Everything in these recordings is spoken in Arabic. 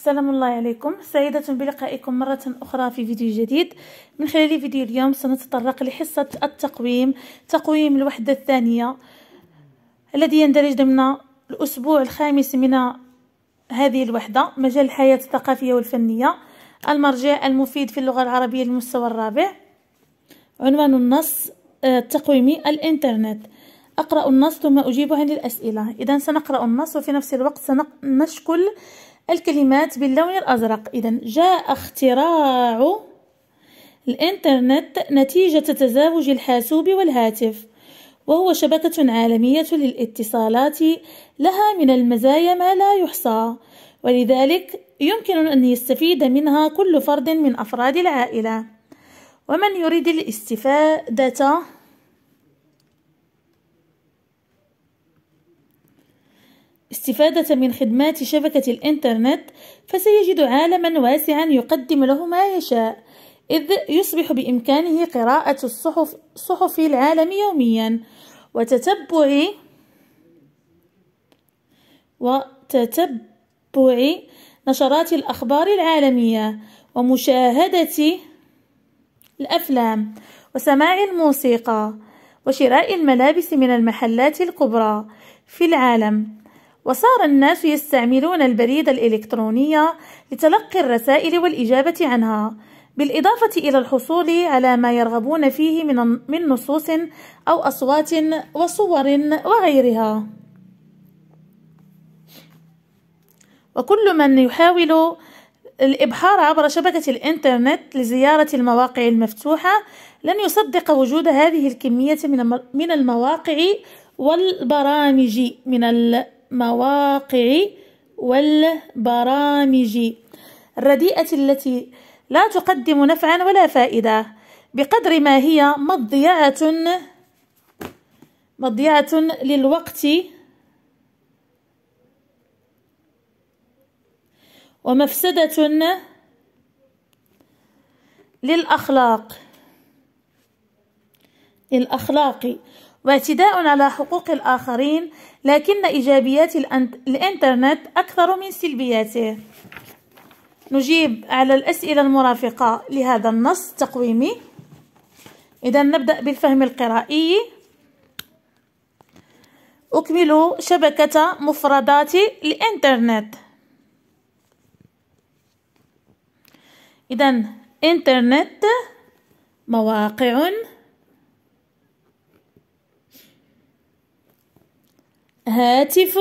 السلام الله عليكم سعيدة بلقائكم مرة أخرى في فيديو جديد من خلال فيديو اليوم سنتطرق لحصة التقويم تقويم الوحدة الثانية الذي يندرج ضمن الأسبوع الخامس من هذه الوحدة مجال الحياة الثقافية والفنية المرجع المفيد في اللغة العربية المستوى الرابع عنوان النص آه، التقويمي الإنترنت أقرأ النص ثم أجيب عن الأسئلة إذا سنقرأ النص وفي نفس الوقت سنشكل الكلمات باللون الأزرق إذا جاء اختراع الإنترنت نتيجة تزاوج الحاسوب والهاتف وهو شبكة عالمية للاتصالات لها من المزايا ما لا يحصى ولذلك يمكن أن يستفيد منها كل فرد من أفراد العائلة ومن يريد الاستفادة استفادة من خدمات شبكة الإنترنت فسيجد عالما واسعا يقدم له ما يشاء إذ يصبح بإمكانه قراءة الصحف, صحف العالم يوميا وتتبع وتتبع نشرات الأخبار العالمية ومشاهدة الأفلام وسماع الموسيقى وشراء الملابس من المحلات الكبرى في العالم وصار الناس يستعملون البريد الإلكترونية لتلقي الرسائل والإجابة عنها بالإضافة إلى الحصول على ما يرغبون فيه من, من نصوص أو أصوات وصور وغيرها وكل من يحاول الإبحار عبر شبكة الإنترنت لزيارة المواقع المفتوحة لن يصدق وجود هذه الكمية من المواقع والبرامج من المواقع والبرامج الرديئة التي لا تقدم نفعا ولا فائدة بقدر ما هي مضيعة مضيعة للوقت ومفسدة للأخلاق للأخلاق واعتداء على حقوق الآخرين لكن إيجابيات الإنترنت أكثر من سلبياته نجيب على الأسئلة المرافقة لهذا النص التقويمي إذا نبدأ بالفهم القرائي أكمل شبكة مفردات الإنترنت إذا إنترنت مواقع هاتف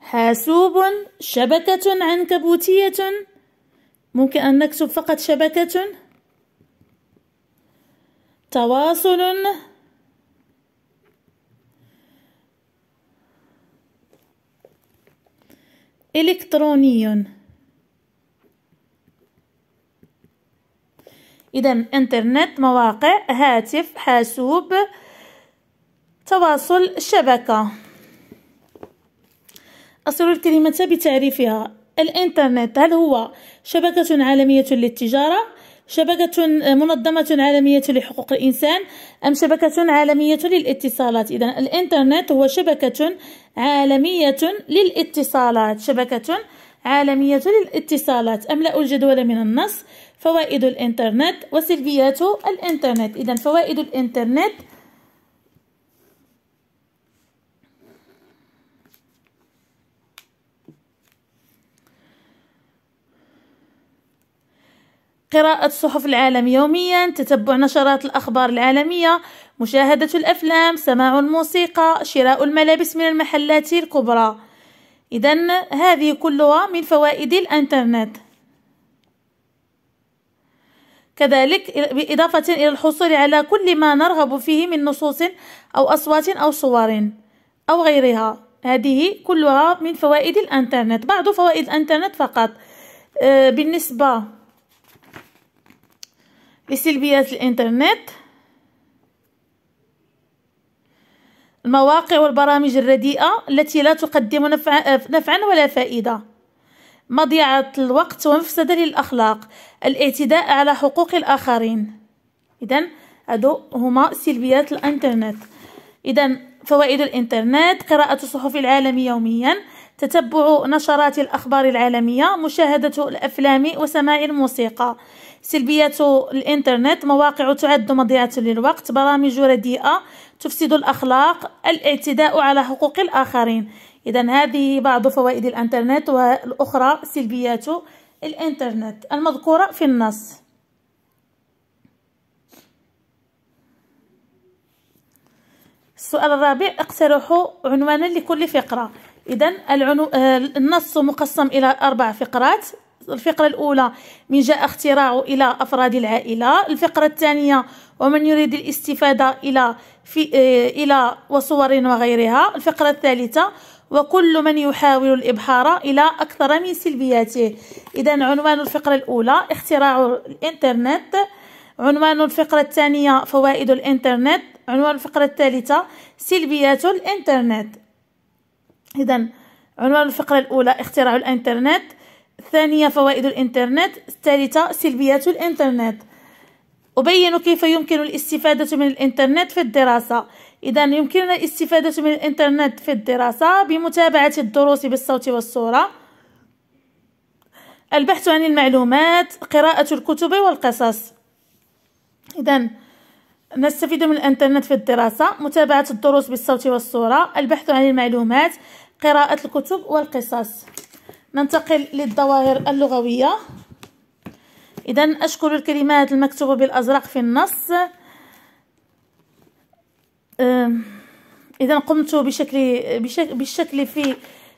حاسوب شبكة عنكبوتية ممكن أن نكتب فقط شبكة تواصل إلكتروني إذا إنترنت مواقع هاتف حاسوب تواصل الشبكة أصل الكلمة بتعريفها الإنترنت هل هو شبكة عالمية للتجارة شبكة منظمة عالمية لحقوق الإنسان أم شبكة عالمية للاتصالات إذا الإنترنت هو شبكة عالمية للاتصالات شبكة عالمية للاتصالات أملأ الجدول من النص فوائد الإنترنت وسلبيات الإنترنت إذا فوائد الإنترنت قراءة صحف العالم يوميا تتبع نشرات الأخبار العالمية مشاهدة الأفلام سماع الموسيقى شراء الملابس من المحلات الكبرى إذا هذه كلها من فوائد الإنترنت كذلك بإضافة إلى الحصول على كل ما نرغب فيه من نصوص أو أصوات أو صور أو غيرها هذه كلها من فوائد الإنترنت بعض فوائد الإنترنت فقط آه، بالنسبة لسلبيات الإنترنت المواقع والبرامج الرديئة التي لا تقدم نفعا ولا فائدة مضيعة الوقت ومفسدة للأخلاق الاعتداء على حقوق الآخرين إذا هادو هما سلبيات الإنترنت إذا فوائد الإنترنت قراءة الصحف العالمية يوميا تتبع نشرات الأخبار العالمية مشاهدة الأفلام وسماع الموسيقى سلبيات الإنترنت مواقع تعد مضيعة للوقت برامج رديئة تفسد الأخلاق الاعتداء على حقوق الآخرين إذا هذه بعض فوائد الإنترنت والأخرى سلبيات الإنترنت المذكورة في النص السؤال الرابع اقترحوا عنوانا لكل فقرة اذا العنو... آه، النص مقسم الى اربع فقرات الفقرة الأولى من جاء اختراعه إلى أفراد العائلة الفقرة الثانية ومن يريد الاستفادة إلى, في آه، إلى وصور وغيرها الفقرة الثالثة وكل من يحاول الإبحار إلى أكثر من سلبياته إذا عنوان الفقرة الأولى اختراع الإنترنت عنوان الفقرة الثانية فوائد الإنترنت عنوان الفقرة الثالثة سلبيات الإنترنت إذا عنوان الفقرة الأولى اختراع الإنترنت الثانية فوائد الإنترنت الثالثة سلبيات الإنترنت أبين كيف يمكن الاستفادة من الإنترنت في الدراسة إذا يمكننا الاستفادة من الإنترنت في الدراسة بمتابعة الدروس بالصوت والصورة البحث عن المعلومات قراءة الكتب والقصص إذا نستفيد من الإنترنت في الدراسة متابعة الدروس بالصوت والصورة البحث عن المعلومات قراءة الكتب والقصص ننتقل للظواهر اللغوية إذا أشكل الكلمات المكتوبة بالأزرق في النص إذا قمت بشكل بالشكل في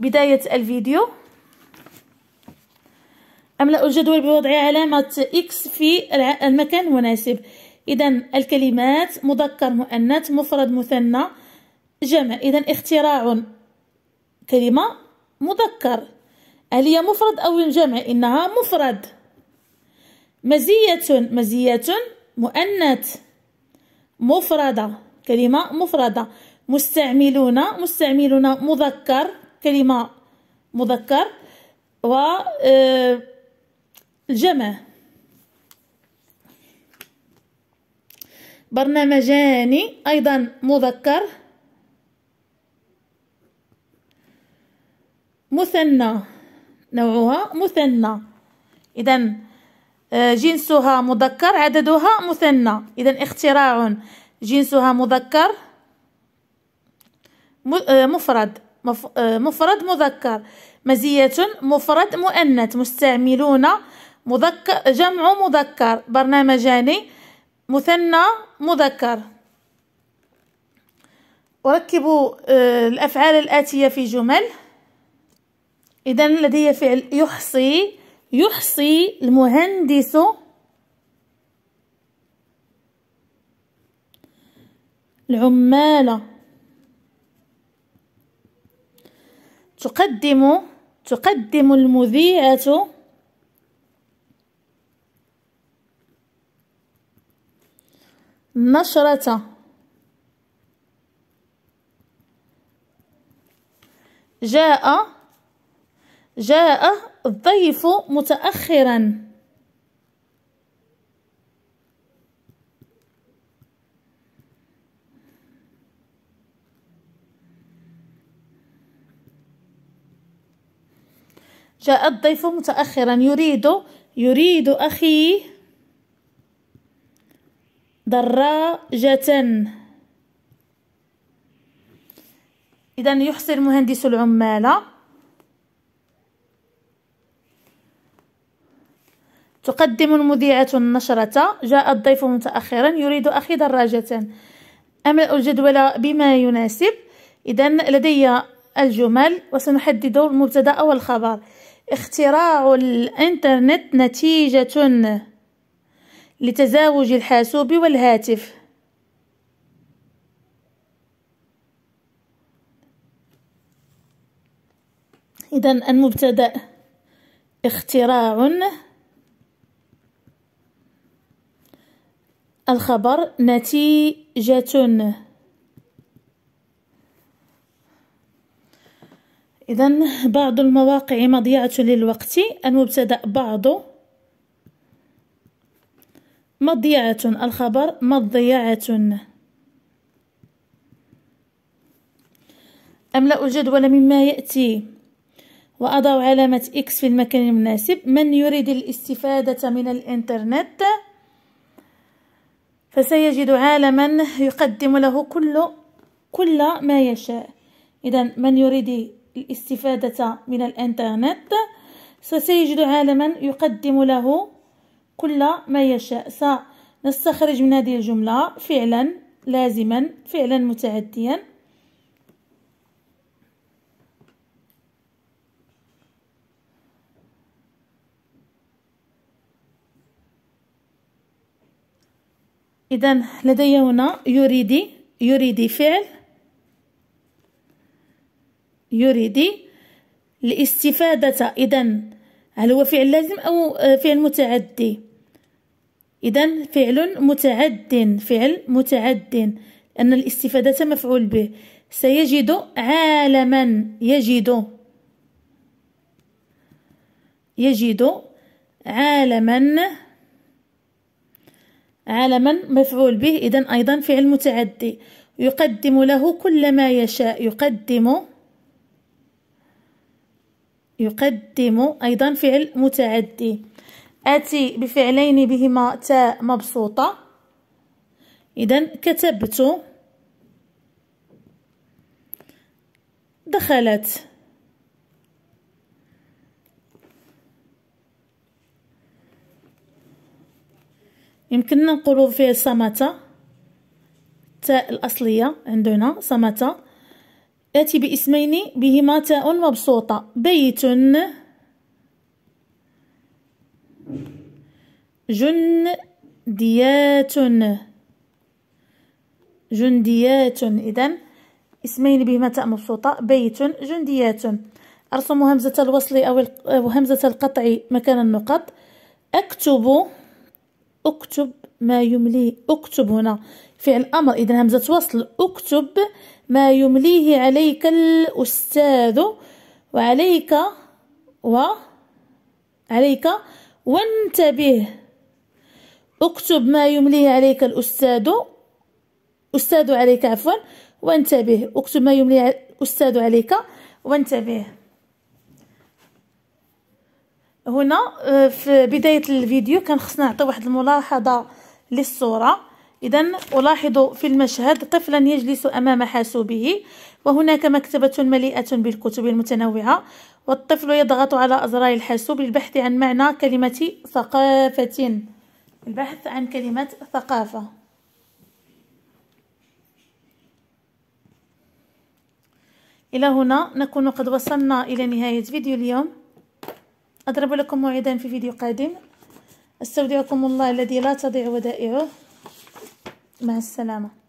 بداية الفيديو أملأ الجدول بوضع علامة إكس في المكان المناسب إذا الكلمات مذكر مؤنث مفرد مثنى جمع إذا اختراع كلمة مذكر هل هي مفرد أو الجمع إنها مفرد مزية مزية مؤنث مفردة كلمة مفردة مستعملون مستعملون مذكر كلمة مذكر و آه، الجمع برنامجان أيضا مذكر مثنى نوعها مثنى إذا آه، جنسها مذكر عددها مثنى إذا اختراع جنسها مذكر آه، مفرد آه، مفرد مذكر مزية مفرد مؤنث مستعملون مذكر جمع مذكر برنامجان مثنى مذكر ركبوا الأفعال الآتية في جمل إذا لدي فعل يحصي يحصي المهندس العمال تقدم تقدم المذيعة نشرة جاء جاء الضيف متأخرا جاء الضيف متأخرا يريد يريد أخي دراجة إذا يحصي المهندس العمال تقدم المذيعة النشرة جاء الضيف متأخرا يريد أخي دراجة أملأ الجدول بما يناسب إذا لدي الجمل وسنحدد المبتدأ والخبر اختراع الإنترنت نتيجة لتزاوج الحاسوب والهاتف إذا المبتدأ اختراع الخبر نتيجة إذا بعض المواقع مضيعة للوقت المبتدأ بعض مضيعة الخبر مضيعة أملأ الجدول مما يأتي وأضع علامة إكس في المكان المناسب من يريد الاستفادة من الإنترنت فسيجد عالما يقدم له كل كل ما يشاء إذا من يريد الاستفادة من الإنترنت سيجد عالما يقدم له كل ما يشاء سنستخرج من هذه الجملة فعلا لازما فعلا متعديا إذا لدي هنا يريدي يريدي فعل يريدي الاستفادة إذا هل هو فعل لازم أو فعل متعدي إذا فعل متعد فعل متعد أن الاستفادة مفعول به سيجد عالما يجد يجد عالما عالما مفعول به إذا أيضا فعل متعدي يقدم له كل ما يشاء يقدم يقدم أيضا فعل متعدي أتي بفعلين بهما تاء مبسوطة إذا كتبت دخلت يمكننا نقولوا فيه سماتا التاء الأصلية عندنا سماتا آتي باسمين بهما تاء مبسوطة بيت جنديات جنديات إذا اسمين بهما تاء مبسوطة بيت جنديات أرسم همزة الوصل أو همزة القطع مكان النقط أكتب اكتب ما يمليه اكتب هنا فعل امر اذا همزه وصل اكتب ما يمليه عليك الاستاذ وعليك و عليك وانتبه اكتب ما يمليه عليك الاستاذ استاذ عليك عفوا وانتبه اكتب ما يمليه الاستاذ عليك وانتبه هنا آه، في بداية الفيديو كان خصنا نعطي واحد الملاحظة للصورة إذا ألاحظ في المشهد طفلا يجلس أمام حاسوبه وهناك مكتبة مليئة بالكتب المتنوعة والطفل يضغط على أزرار الحاسوب للبحث عن معنى كلمة ثقافة البحث عن كلمة ثقافة إلى هنا نكون قد وصلنا إلى نهاية فيديو اليوم أضرب لكم موعدا في فيديو قادم أستودعكم الله الذي لا تضيع ودائعه مع السلامة